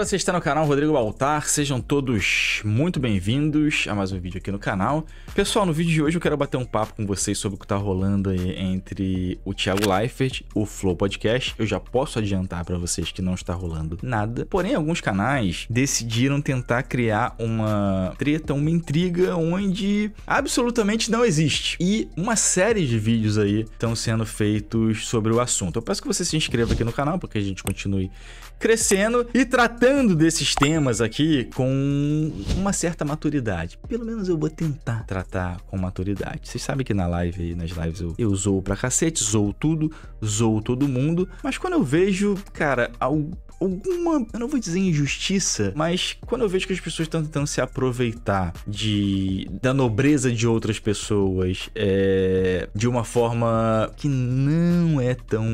galera, você está no canal Rodrigo Baltar, sejam todos muito bem-vindos a mais um vídeo aqui no canal. Pessoal, no vídeo de hoje eu quero bater um papo com vocês sobre o que está rolando entre o Thiago Leifert, o Flow Podcast. Eu já posso adiantar para vocês que não está rolando nada, porém alguns canais decidiram tentar criar uma treta, uma intriga onde absolutamente não existe. E uma série de vídeos aí estão sendo feitos sobre o assunto. Eu peço que você se inscreva aqui no canal para que a gente continue crescendo e tratando tratando desses temas aqui com uma certa maturidade. Pelo menos eu vou tentar tratar com maturidade. Vocês sabem que na live aí, nas lives eu, eu zoo pra cacete, zoo tudo, zoo todo mundo. Mas quando eu vejo, cara, alguma, eu não vou dizer injustiça, mas quando eu vejo que as pessoas estão tentando se aproveitar de da nobreza de outras pessoas é, de uma forma que não é tão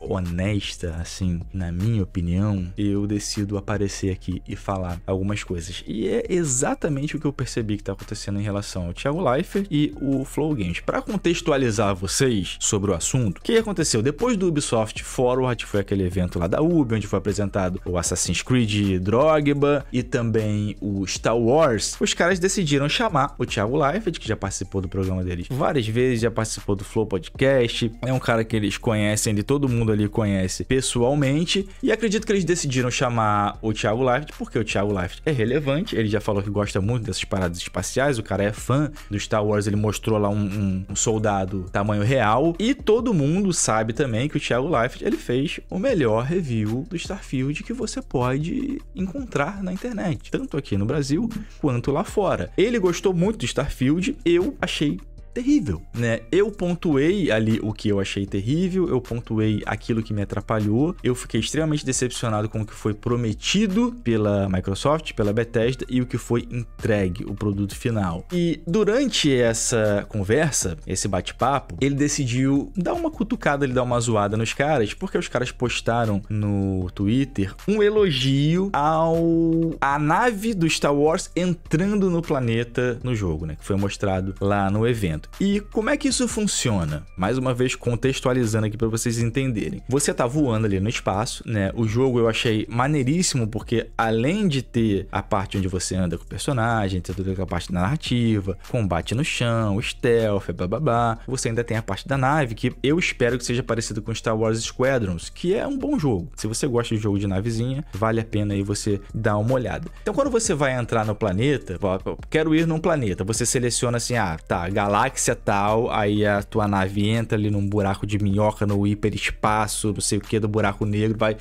honesta, assim, na minha opinião, eu decido aparecer aparecer aqui e falar algumas coisas. E é exatamente o que eu percebi que está acontecendo em relação ao Thiago Leifert e o Flow Games. Para contextualizar vocês sobre o assunto, o que aconteceu? Depois do Ubisoft Forward, foi aquele evento lá da Ubi, onde foi apresentado o Assassin's Creed Drogba e também o Star Wars, os caras decidiram chamar o Thiago Leifert, que já participou do programa deles várias vezes, já participou do Flow Podcast, é um cara que eles conhecem, ele, todo mundo ali conhece pessoalmente, e acredito que eles decidiram chamar o o Thiago Leifert, porque o Thiago Leifert é relevante, ele já falou que gosta muito dessas paradas espaciais, o cara é fã do Star Wars, ele mostrou lá um, um soldado tamanho real, e todo mundo sabe também que o Thiago Leifert, ele fez o melhor review do Starfield que você pode encontrar na internet, tanto aqui no Brasil quanto lá fora. Ele gostou muito do Starfield, eu achei terrível, né? Eu pontuei ali o que eu achei terrível, eu pontuei aquilo que me atrapalhou, eu fiquei extremamente decepcionado com o que foi prometido pela Microsoft, pela Bethesda e o que foi entregue, o produto final. E durante essa conversa, esse bate-papo, ele decidiu dar uma cutucada, ele dar uma zoada nos caras, porque os caras postaram no Twitter um elogio ao a nave do Star Wars entrando no planeta no jogo, né? Que foi mostrado lá no evento. E como é que isso funciona? Mais uma vez contextualizando aqui para vocês entenderem. Você tá voando ali no espaço, né? O jogo eu achei maneiríssimo porque além de ter a parte onde você anda com o personagem, tem toda a parte da narrativa, combate no chão, stealth, blá blá blá, você ainda tem a parte da nave que eu espero que seja parecido com Star Wars Squadrons, que é um bom jogo. Se você gosta de jogo de navezinha, vale a pena aí você dar uma olhada. Então quando você vai entrar no planeta, quero ir num planeta, você seleciona assim, ah, tá, galáxia galáxia tal, aí a tua nave entra ali num buraco de minhoca no hiperespaço, não sei o que, do buraco negro, vai.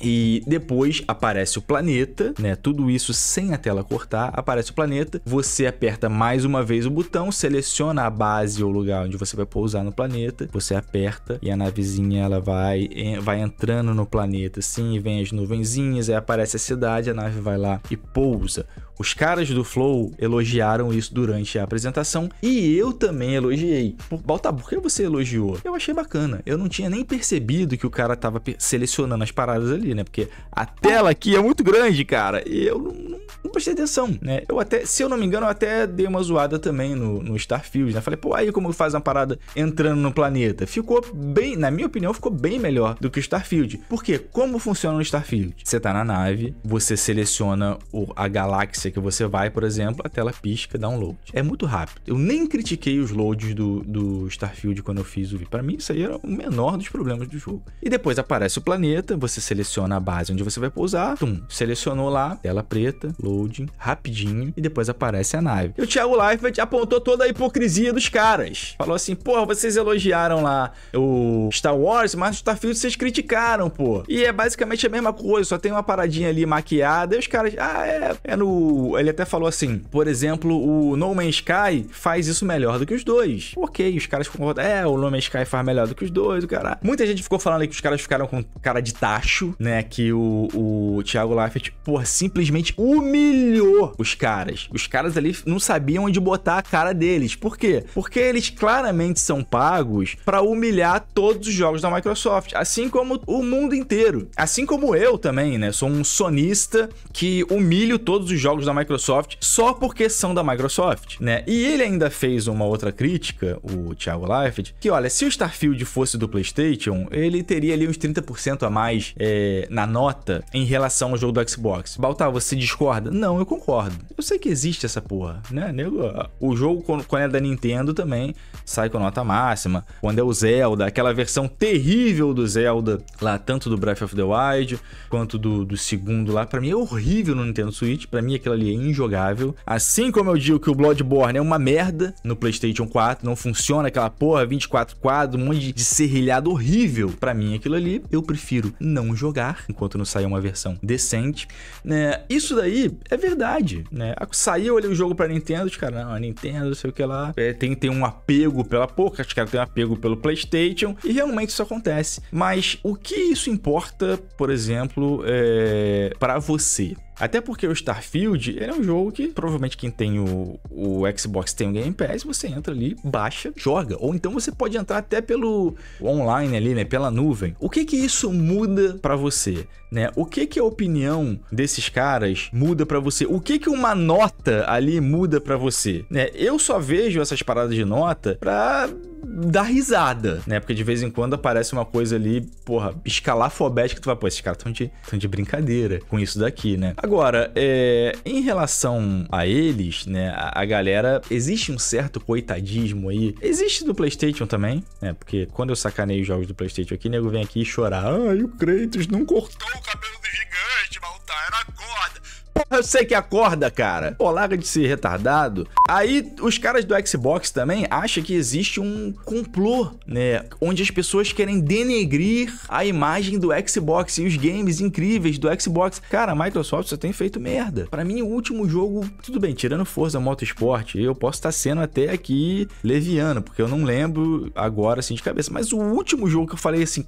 E depois aparece o planeta, né? Tudo isso sem a tela cortar, aparece o planeta. Você aperta mais uma vez o botão, seleciona a base ou lugar onde você vai pousar no planeta. Você aperta e a navezinha ela vai, vai entrando no planeta, assim, vem as nuvenzinhas, aí aparece a cidade, a nave vai lá e pousa. Os caras do Flow elogiaram isso durante a apresentação e eu também elogiei. Baltar, por que você elogiou? Eu achei bacana. Eu não tinha nem percebido que o cara tava selecionando as paradas ali, né? Porque a tela aqui é muito grande, cara. E eu não, não, não prestei atenção, né? Eu até, se eu não me engano, eu até dei uma zoada também no, no Starfield, né? Falei, pô, aí como faz uma parada entrando no planeta? Ficou bem, na minha opinião, ficou bem melhor do que o Starfield. Porque como funciona o Starfield? Você tá na nave, você seleciona o, a galáxia que você vai, por exemplo, a tela pisca, download. É muito rápido. Eu nem nem critiquei os loads do, do Starfield quando eu fiz o vídeo. Pra mim, isso aí era o menor dos problemas do jogo. E depois aparece o planeta, você seleciona a base onde você vai pousar, tum, selecionou lá, tela preta, loading, rapidinho, e depois aparece a nave. E o Thiago Leifert apontou toda a hipocrisia dos caras. Falou assim, pô, vocês elogiaram lá o Star Wars, mas no Starfield vocês criticaram, pô. E é basicamente a mesma coisa, só tem uma paradinha ali maquiada, e os caras, ah, é, é no... Ele até falou assim, por exemplo, o No Man's Sky faz isso melhor do que os dois. Ok, os caras concordam. É, o nome Man's Sky faz melhor do que os dois, o cara. Muita gente ficou falando que os caras ficaram com cara de tacho, né? Que o, o Thiago Leifert, porra, simplesmente humilhou os caras. Os caras ali não sabiam onde botar a cara deles. Por quê? Porque eles claramente são pagos para humilhar todos os jogos da Microsoft, assim como o mundo inteiro. Assim como eu também, né? Sou um sonista que humilho todos os jogos da Microsoft só porque são da Microsoft, né? E ele ainda fez uma outra crítica, o Thiago Leifert, que olha, se o Starfield fosse do PlayStation, ele teria ali uns 30% a mais é, na nota em relação ao jogo do Xbox. Baltar, você discorda? Não, eu concordo. Eu sei que existe essa porra, né, nego? O jogo, quando é da Nintendo, também sai com nota máxima. Quando é o Zelda, aquela versão terrível do Zelda, lá tanto do Breath of the Wild quanto do, do segundo lá, para mim é horrível no Nintendo Switch, para mim aquilo ali é injogável. Assim como eu digo que o Bloodborne é uma merda, no PlayStation 4, não funciona aquela porra, 24 quadros, um monte de serrilhado horrível. Para mim, aquilo ali, eu prefiro não jogar enquanto não sair uma versão decente. Né? Isso daí é verdade, né? Saiu ali o jogo pra Nintendo, os caras, não, a Nintendo, sei o que lá, é, tem, tem um apego pela porca, os caras têm um apego pelo PlayStation, e realmente isso acontece. Mas o que isso importa, por exemplo, é, para você? Até porque o Starfield é um jogo que provavelmente quem tem o, o Xbox tem o um Game Pass, você entra ali, baixa, joga. Ou então você pode entrar até pelo online ali, né? Pela nuvem. O que que isso muda para você, né? O que que a opinião desses caras muda para você? O que que uma nota ali muda para você, né? Eu só vejo essas paradas de nota pra dar risada, né? Porque de vez em quando aparece uma coisa ali, porra, escalafobética tu vai, pô, esses caras tão de, tão de brincadeira com isso daqui, né? Agora, é, em relação a eles, né, a, a, galera, existe um certo coitadismo aí. Existe do PlayStation também, né? Porque quando eu sacaneio os jogos do PlayStation aqui, nego vem aqui chorar. Ai, o Kratos não cortou o cabelo do gigante, Baltar, acorda. Eu sei que acorda, cara. larga de ser retardado. Aí os caras do Xbox também acham que existe um complô, né? Onde as pessoas querem denegrir a imagem do Xbox e os games incríveis do Xbox. Cara, a Microsoft só tem feito merda. Para mim, o último jogo, tudo bem, tirando Forza Motorsport, eu posso estar tá sendo até aqui leviano, porque eu não lembro agora assim de cabeça. Mas o último jogo que eu falei assim,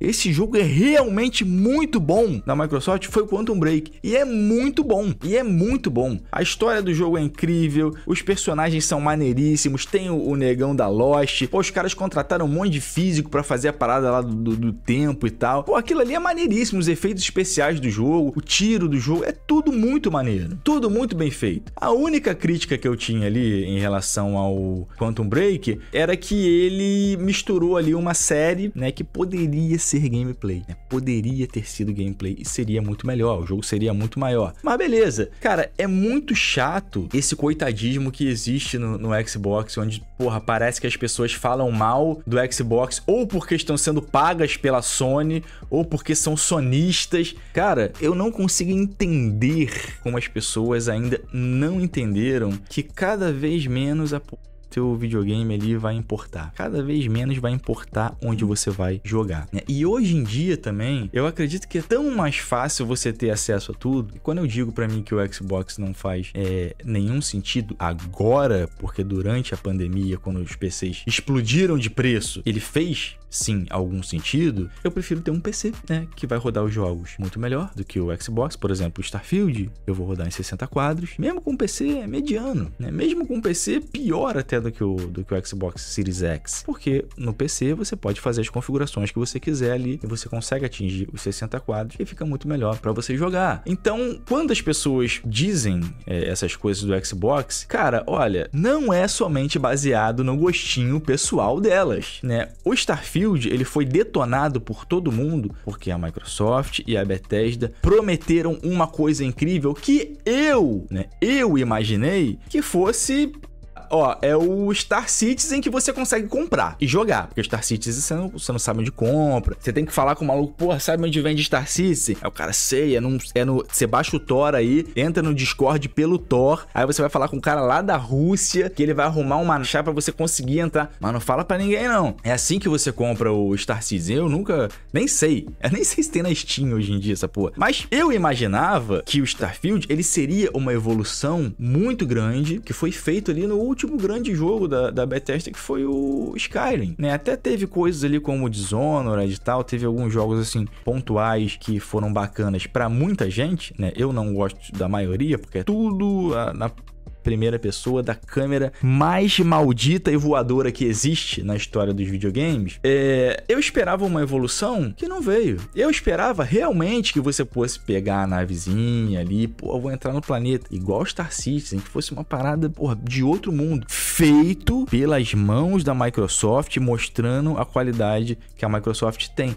esse jogo é realmente muito bom da Microsoft foi o Quantum Break. E é muito bom. E é muito bom. A história do jogo é incrível, os personagens são maneiríssimos, tem o, o negão da Lost. Pô, os caras contrataram um monte de físico para fazer a parada lá do, do, do, tempo e tal. Pô, aquilo ali é maneiríssimo, os efeitos especiais do jogo, o tiro do jogo, é tudo muito maneiro. Tudo muito bem feito. A única crítica que eu tinha ali em relação ao Quantum Break era que ele misturou ali uma série, né, que poderia poderia ser gameplay, né? Poderia ter sido gameplay e seria muito melhor, o jogo seria muito maior. Mas beleza, cara, é muito chato esse coitadismo que existe no, no Xbox, onde, porra, parece que as pessoas falam mal do Xbox ou porque estão sendo pagas pela Sony ou porque são sonistas. Cara, eu não consigo entender como as pessoas ainda não entenderam que cada vez menos a teu videogame ali vai importar. Cada vez menos vai importar onde você vai jogar. Né? E hoje em dia também, eu acredito que é tão mais fácil você ter acesso a tudo. E quando eu digo para mim que o Xbox não faz é, nenhum sentido agora, porque durante a pandemia, quando os PCs explodiram de preço, ele fez sim algum sentido, eu prefiro ter um PC, né, que vai rodar os jogos muito melhor do que o Xbox, por exemplo, o Starfield, eu vou rodar em 60 quadros, mesmo com um PC mediano, né? Mesmo com um PC pior até do que, o, do que o Xbox Series X. Porque no PC você pode fazer as configurações que você quiser ali e você consegue atingir os 60 quadros e fica muito melhor para você jogar. Então, quando as pessoas dizem é, essas coisas do Xbox, cara, olha, não é somente baseado no gostinho pessoal delas, né? O Starfield, ele foi detonado por todo mundo porque a Microsoft e a Bethesda prometeram uma coisa incrível que eu, né, eu imaginei que fosse ó, é o Star Citizen que você consegue comprar e jogar. Porque o Star Citizen você não, você não sabe onde compra. Você tem que falar com o maluco, porra, sabe onde vende Star Citizen? Aí o cara, sei, é, num, é no. Você baixa o Thor aí, entra no Discord pelo Thor. Aí você vai falar com um cara lá da Rússia que ele vai arrumar uma chave pra você conseguir entrar. Mas não fala para ninguém, não. É assim que você compra o Star Citizen. Eu nunca. Nem sei. Eu nem sei se tem na Steam hoje em dia essa porra. Mas eu imaginava que o Starfield ele seria uma evolução muito grande que foi feito ali no último grande jogo da, da Bethesda, que foi o Skyrim, né? Até teve coisas ali como Dishonored e tal, teve alguns jogos, assim, pontuais que foram bacanas para muita gente, né? Eu não gosto da maioria, porque é tudo... A, primeira pessoa da câmera mais maldita e voadora que existe na história dos videogames, é, eu esperava uma evolução que não veio. Eu esperava realmente que você fosse pegar a navezinha ali, pô, vou entrar no planeta, igual Star Citizen, que fosse uma parada porra, de outro mundo, feito pelas mãos da Microsoft, mostrando a qualidade que a Microsoft tem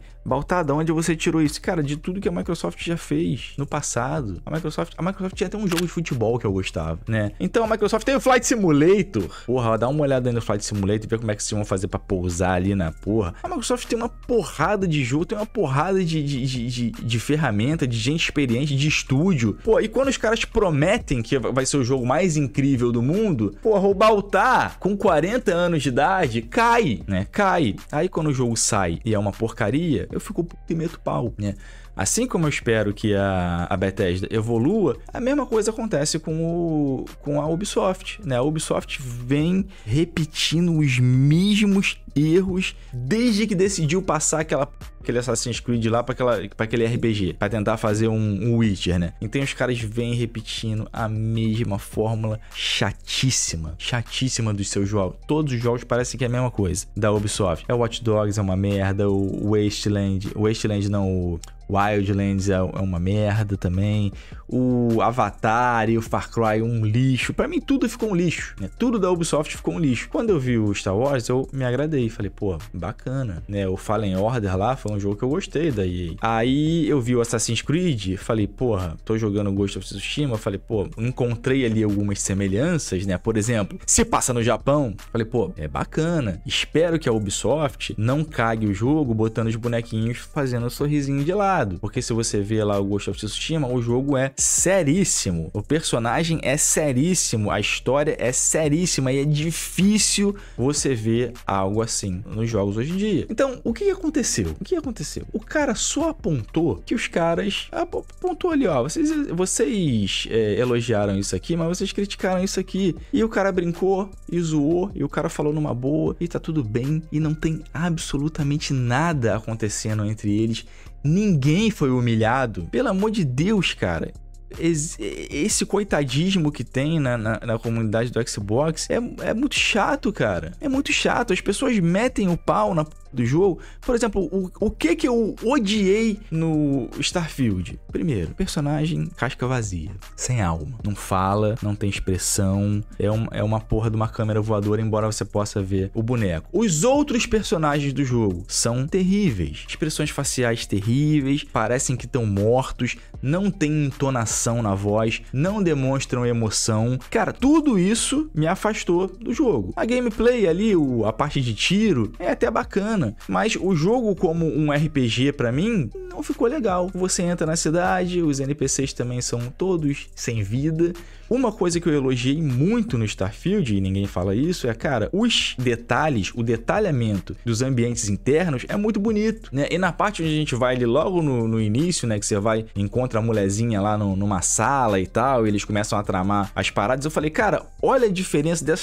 de onde você tirou isso? Cara, de tudo que a Microsoft já fez no passado. A Microsoft, a Microsoft tinha até um jogo de futebol que eu gostava, né? Então a Microsoft tem o Flight Simulator. Porra, dá uma olhada aí no Flight Simulator e vê como é que vocês vão fazer pra pousar ali na porra. A Microsoft tem uma porrada de jogo, tem uma porrada de, de, de, de, de ferramenta, de gente experiente, de estúdio. Pô, e quando os caras prometem que vai ser o jogo mais incrível do mundo, porra, o Baltar, com 40 anos de idade, cai, né? Cai. Aí quando o jogo sai e é uma porcaria, eu fico puto e meto pau, né? Assim como eu espero que a, a Bethesda evolua, a mesma coisa acontece com, o, com a Ubisoft. Né? A Ubisoft vem repetindo os mesmos erros desde que decidiu passar aquela, aquele Assassin's Creed lá para aquele RPG, para tentar fazer um, um, Witcher, né? Então os caras vêm repetindo a mesma fórmula chatíssima, chatíssima dos seus jogos. Todos os jogos parecem que é a mesma coisa da Ubisoft. É o Watch Dogs, é uma merda, o Wasteland, Wasteland não, o Wildlands é, é, uma merda também. O Avatar e o Far Cry um lixo. Para mim tudo ficou um lixo, né? Tudo da Ubisoft ficou um lixo. Quando eu vi o Star Wars, eu me agradei, falei, pô, bacana, né? O Fallen Order lá foi um jogo que eu gostei Daí Aí eu vi o Assassin's Creed, falei, porra, tô jogando Ghost of Tsushima, falei, pô, encontrei ali algumas semelhanças, né? Por exemplo, se passa no Japão, falei, pô, é bacana. Espero que a Ubisoft não cague o jogo botando os bonequinhos fazendo um sorrisinho de lá porque se você vê lá o Ghost of Tsushima, o jogo é seríssimo. O personagem é seríssimo, a história é seríssima e é difícil você ver algo assim nos jogos hoje em dia. Então, o que aconteceu? O que aconteceu? O cara só apontou que os caras apontou ali, ó, vocês, vocês é, elogiaram isso aqui, mas vocês criticaram isso aqui. E o cara brincou e zoou e o cara falou numa boa e tá tudo bem e não tem absolutamente nada acontecendo entre eles Ninguém foi humilhado. Pelo amor de Deus, cara esse coitadismo que tem na, na, na comunidade do Xbox é, é, muito chato, cara. É muito chato. As pessoas metem o pau na do jogo. Por exemplo, o, o que que eu odiei no Starfield? Primeiro, personagem casca vazia, sem alma. Não fala, não tem expressão, é, um, é uma porra de uma câmera voadora, embora você possa ver o boneco. Os outros personagens do jogo são terríveis. Expressões faciais terríveis, parecem que estão mortos, não tem entonação na voz, não demonstram emoção. Cara, tudo isso me afastou do jogo. A gameplay ali, o, a parte de tiro, é até bacana bacana, mas o jogo como um RPG para mim não ficou legal. Você entra na cidade, os NPCs também são todos sem vida, uma coisa que eu elogiei muito no Starfield, e ninguém fala isso, é, cara, os detalhes, o detalhamento dos ambientes internos é muito bonito, né? E na parte onde a gente vai ali logo no, no início, né, que você vai, encontra a mulherzinha lá no, numa sala e tal, e eles começam a tramar as paradas, eu falei, cara, olha a diferença dessa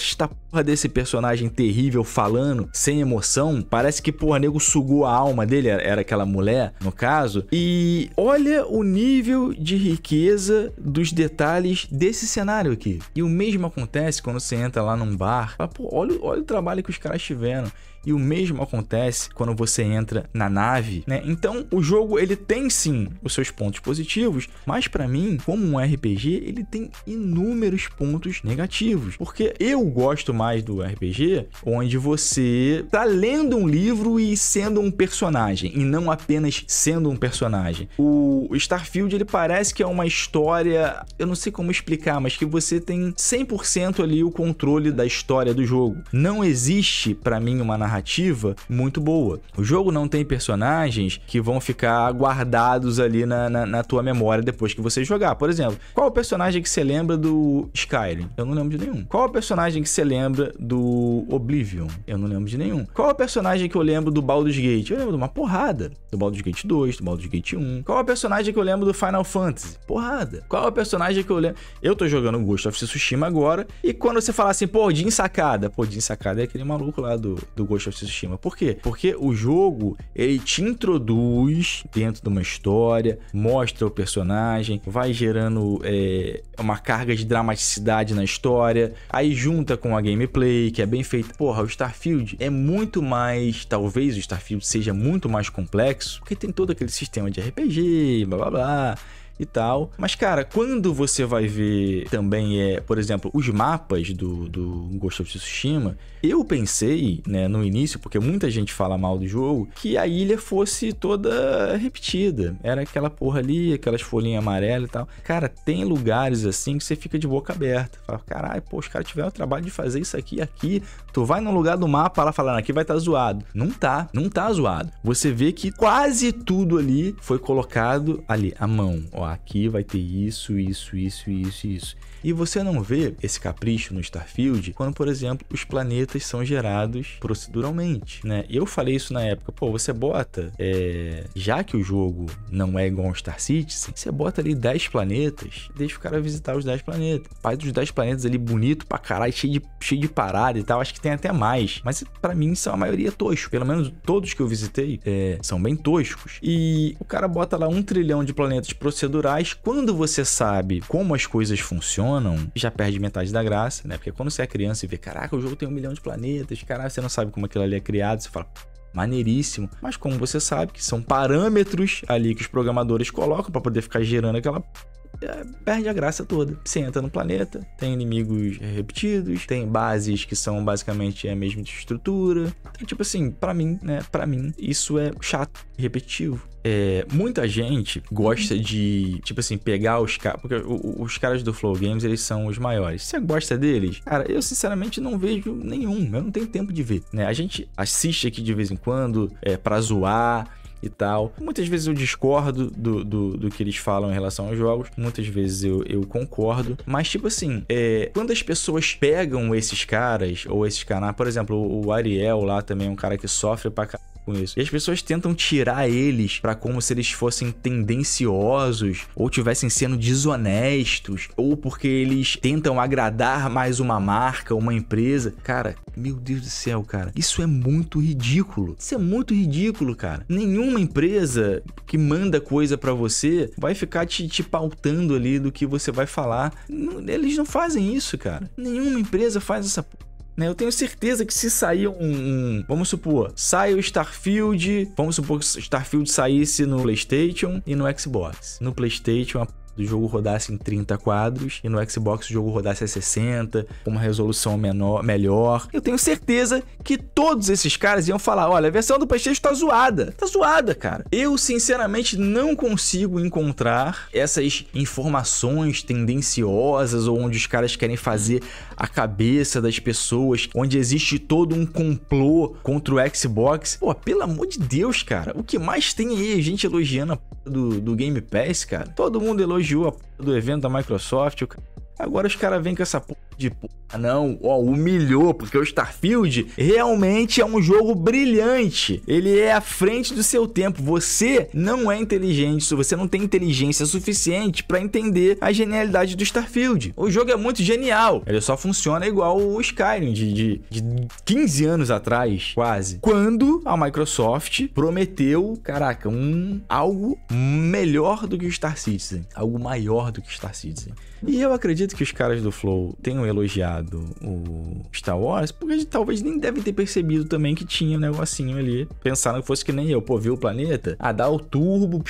porra desse personagem terrível falando, sem emoção, parece que, porra, nego sugou a alma dele, era aquela mulher, no caso, e olha o nível de riqueza dos detalhes desse cenário aqui. E o mesmo acontece quando você entra lá num bar. Fala, Pô, olha, olha o trabalho que os caras tiveram. E o mesmo acontece quando você entra na nave, né? Então, o jogo ele tem sim os seus pontos positivos, mas para mim, como um RPG, ele tem inúmeros pontos negativos, porque eu gosto mais do RPG onde você tá lendo um livro e sendo um personagem e não apenas sendo um personagem. O Starfield ele parece que é uma história, eu não sei como explicar, mas que você tem 100% ali o controle da história do jogo. Não existe para mim uma narrativa narrativa muito boa. O jogo não tem personagens que vão ficar guardados ali na, na, na tua memória depois que você jogar. Por exemplo, qual o personagem que você lembra do Skyrim? Eu não lembro de nenhum. Qual o personagem que você lembra do Oblivion? Eu não lembro de nenhum. Qual o personagem que eu lembro do Baldur's Gate? Eu lembro de uma porrada. Do Baldur's Gate 2, do Baldur's Gate 1. Qual o personagem que eu lembro do Final Fantasy? Porrada. Qual o personagem que eu lembro? Eu tô jogando Ghost of Tsushima agora. E quando você falar assim, pô, Jin Sakada. Pô, Jin Sakada é aquele maluco lá do, do Ghost baixo autoestima. Por quê? Porque o jogo, ele te introduz dentro de uma história, mostra o personagem, vai gerando é, uma carga de dramaticidade na história, aí junta com a gameplay, que é bem feito. Porra, o Starfield é muito mais, talvez o Starfield seja muito mais complexo, porque tem todo aquele sistema de RPG, blá blá blá e tal. Mas, cara, quando você vai ver também, é, por exemplo, os mapas do, do Ghost of Tsushima, eu pensei, né, no início, porque muita gente fala mal do jogo, que a ilha fosse toda repetida. Era aquela porra ali, aquelas folhinhas amarelas e tal. Cara, tem lugares assim que você fica de boca aberta. Fala, caralho, pô, os caras tiveram o trabalho de fazer isso aqui aqui. Tu vai num lugar do mapa lá falando, aqui vai estar tá zoado. Não tá, não tá zoado. Você vê que quase tudo ali foi colocado ali, à mão, ó aqui vai ter isso, isso, isso, isso, isso. E você não vê esse capricho no Starfield quando, por exemplo, os planetas são gerados proceduralmente, né? Eu falei isso na época, pô, você bota, é... já que o jogo não é igual ao Star Citizen, você bota ali 10 planetas, deixa o cara visitar os 10 planetas. Faz os 10 planetas ali bonito pra caralho, cheio de, cheio de parada e tal, acho que tem até mais. Mas para mim são é a maioria toscos, pelo menos todos que eu visitei é... são bem toscos. E o cara bota lá um trilhão de planetas proceduralmente procedurais, quando você sabe como as coisas funcionam, já perde metade da graça, né? Porque quando você é criança e vê, caraca, o jogo tem um milhão de planetas, caraca, você não sabe como aquilo ali é criado, você fala, maneiríssimo. Mas como você sabe que são parâmetros ali que os programadores colocam para poder ficar gerando aquela é, perde a graça toda. Você entra no planeta, tem inimigos repetidos, tem bases que são basicamente a mesma estrutura. Então, tipo assim, para mim, né, para mim, isso é chato, repetitivo. É, muita gente gosta de, tipo assim, pegar os caras. Porque os caras do Flow Games, eles são os maiores. Você gosta deles? Cara, eu sinceramente não vejo nenhum. Eu não tenho tempo de ver, né? A gente assiste aqui de vez em quando, é, pra zoar e tal. Muitas vezes eu discordo do, do, do que eles falam em relação aos jogos, muitas vezes eu, eu concordo, mas tipo assim, é, quando as pessoas pegam esses caras ou esses canais, por exemplo, o Ariel lá também é um cara que sofre pra caralho com isso. E as pessoas tentam tirar eles para como se eles fossem tendenciosos ou tivessem sendo desonestos ou porque eles tentam agradar mais uma marca, uma empresa. Cara, meu Deus do céu, cara. Isso é muito ridículo. Isso é muito ridículo, cara. Nenhuma empresa que manda coisa para você vai ficar te, te pautando ali do que você vai falar. Eles não fazem isso, cara. Nenhuma empresa faz essa né? Eu tenho certeza que se sair um, um, vamos supor, sai o Starfield, vamos supor que Starfield saísse no PlayStation e no Xbox. No PlayStation a do jogo rodasse em 30 quadros e no Xbox o jogo rodasse a 60, com uma resolução menor, melhor. Eu tenho certeza que todos esses caras iam falar: olha, a versão do PlayStation tá zoada. Tá zoada, cara. Eu, sinceramente, não consigo encontrar essas informações tendenciosas ou onde os caras querem fazer a cabeça das pessoas, onde existe todo um complô contra o Xbox. Pô, pelo amor de Deus, cara. O que mais tem aí? Gente elogiando a do, do Game Pass, cara. Todo mundo elogiando a porra do evento da Microsoft. Agora os caras vêm com essa porra de ah, não, ó, humilhou, porque o Starfield realmente é um jogo brilhante. Ele é à frente do seu tempo. Você não é inteligente, você não tem inteligência suficiente para entender a genialidade do Starfield. O jogo é muito genial. Ele só funciona igual o Skyrim de, de, de 15 anos atrás, quase. Quando a Microsoft prometeu, caraca, um algo melhor do que o Star Citizen, algo maior do que o Star Citizen. E eu acredito que os caras do Flow tenham elogiado o Star Wars, porque eles talvez nem devem ter percebido também que tinha um negocinho ali. Pensaram que fosse que nem eu, pô, viu o planeta? Ah, dá o turbo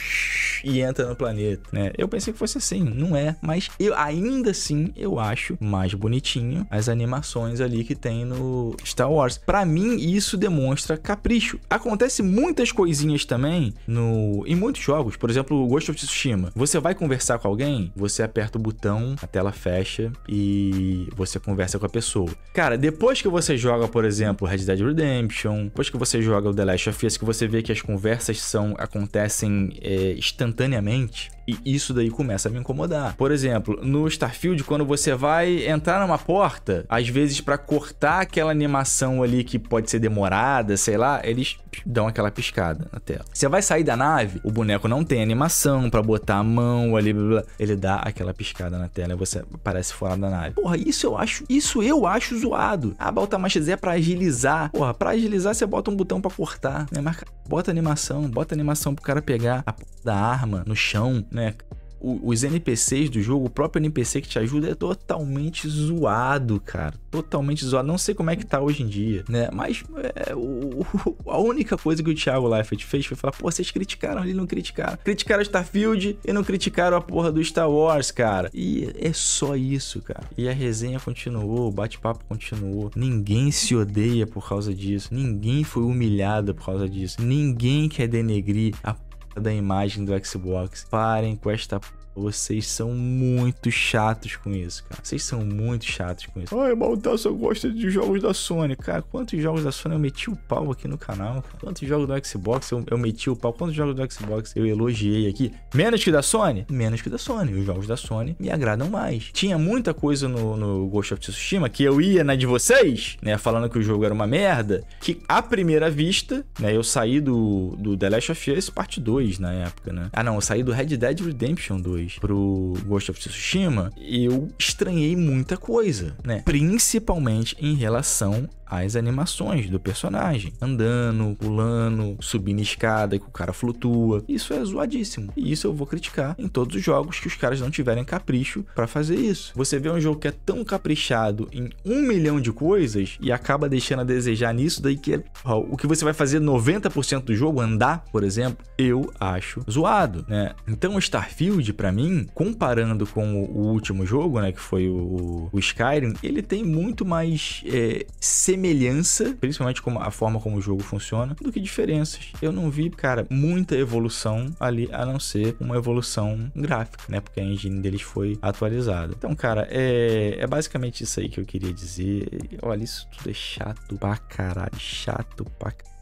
e entra no planeta, né? Eu pensei que fosse assim, não é, mas eu ainda assim eu acho mais bonitinho as animações ali que tem no Star Wars. Para mim, isso demonstra capricho. Acontece muitas coisinhas também no em muitos jogos, por exemplo, Ghost of Tsushima. Você vai conversar com alguém, você aperta o botão, a tela fecha e você conversa com a pessoa. Cara, depois que você joga, por exemplo, Red Dead Redemption, depois que você joga o The Last of Us, que você vê que as conversas são acontecem é, instantaneamente, e isso daí começa a me incomodar. Por exemplo, no Starfield, quando você vai entrar numa porta, às vezes para cortar aquela animação ali que pode ser demorada, sei lá, eles dão aquela piscada na tela. Você vai sair da nave, o boneco não tem animação para botar a mão ali, blá, blá, ele dá aquela piscada na tela e você aparece fora da nave. Porra, isso eu acho, isso eu acho zoado. Ah, bota é pra agilizar. Porra, pra agilizar você bota um botão para cortar, né? bota animação, bota animação pro cara pegar a da arma no chão, né? né? os NPCs do jogo, o próprio NPC que te ajuda é totalmente zoado, cara. Totalmente zoado. Não sei como é que tá hoje em dia, né? Mas é, o, a única coisa que o Thiago Leifert fez foi falar: pô, vocês criticaram ali, não criticaram. Criticaram Starfield e não criticaram a porra do Star Wars, cara. E é só isso, cara. E a resenha continuou, o bate-papo continuou. Ninguém se odeia por causa disso. Ninguém foi humilhado por causa disso. Ninguém quer denegrir a da imagem do Xbox. Parem com esta vocês são muito chatos com isso, cara. Vocês são muito chatos com isso. Ai, Baldaço, eu gosto de jogos da Sony. Cara, quantos jogos da Sony eu meti o pau aqui no canal? Cara? Quantos jogos do Xbox eu, eu meti o pau? Quantos jogos do Xbox eu elogiei aqui? Menos que da Sony? Menos que da Sony. Os jogos da Sony me agradam mais. Tinha muita coisa no, no Ghost of Tsushima que eu ia na de vocês, né? Falando que o jogo era uma merda. Que à primeira vista, né? Eu saí do, do The Last of Us Part 2 na época, né? Ah, não. Eu saí do Red Dead Redemption 2 pro Ghost of Tsushima, eu estranhei muita coisa, né? Principalmente em relação as animações do personagem. Andando, pulando, subindo escada que o cara flutua. Isso é zoadíssimo. E isso eu vou criticar em todos os jogos que os caras não tiverem capricho para fazer isso. Você vê um jogo que é tão caprichado em um milhão de coisas e acaba deixando a desejar nisso, daí que é... o que você vai fazer 90% do jogo, andar, por exemplo, eu acho zoado, né? Então Starfield, para mim, comparando com o último jogo, né, que foi o, o Skyrim, ele tem muito mais é, semelhança semelhança, principalmente como a forma como o jogo funciona, do que diferenças. Eu não vi, cara, muita evolução ali, a não ser uma evolução gráfica, né? Porque a engine deles foi atualizada. Então, cara, é, é basicamente isso aí que eu queria dizer. Olha, isso tudo é chato pra caralho, chato pra caralho.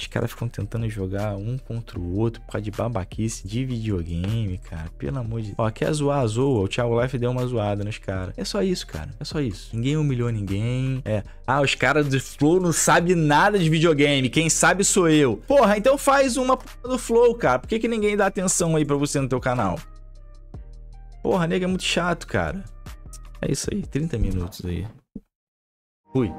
Os caras ficam tentando jogar um contra o outro por causa de babaquice de videogame, cara. Pelo amor de... Ó, quer zoar, zoa. O Thiago Life deu uma zoada nos caras. É só isso, cara. É só isso. Ninguém humilhou ninguém. É. Ah, os caras do Flow não sabem nada de videogame. Quem sabe sou eu. Porra, então faz uma do Flow, cara. Por que, que ninguém dá atenção aí pra você no teu canal? Porra, nega, é muito chato, cara. É isso aí. 30 minutos aí. Fui.